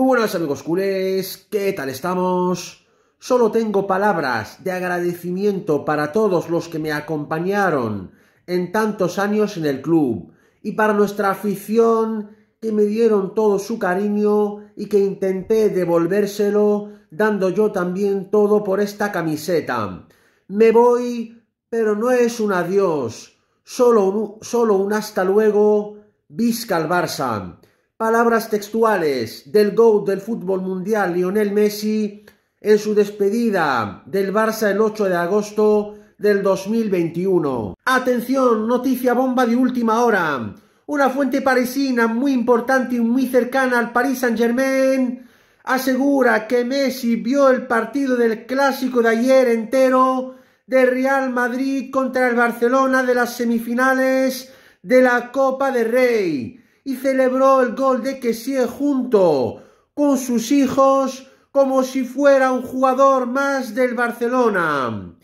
Muy buenas amigos culés, ¿qué tal estamos? Solo tengo palabras de agradecimiento para todos los que me acompañaron en tantos años en el club y para nuestra afición que me dieron todo su cariño y que intenté devolvérselo dando yo también todo por esta camiseta. Me voy, pero no es un adiós, solo un, solo un hasta luego, Visca el Barça. Palabras textuales del GOAT del fútbol mundial, Lionel Messi, en su despedida del Barça el 8 de agosto del 2021. Atención, noticia bomba de última hora. Una fuente parisina muy importante y muy cercana al Paris Saint-Germain asegura que Messi vio el partido del clásico de ayer entero de Real Madrid contra el Barcelona de las semifinales de la Copa del Rey y celebró el gol de Kessie junto con sus hijos como si fuera un jugador más del Barcelona.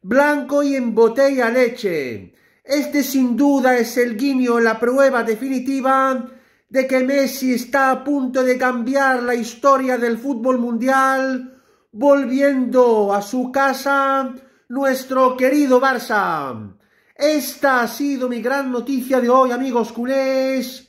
Blanco y en botella leche. Este sin duda es el guiño, la prueba definitiva de que Messi está a punto de cambiar la historia del fútbol mundial, volviendo a su casa nuestro querido Barça. Esta ha sido mi gran noticia de hoy, amigos culés.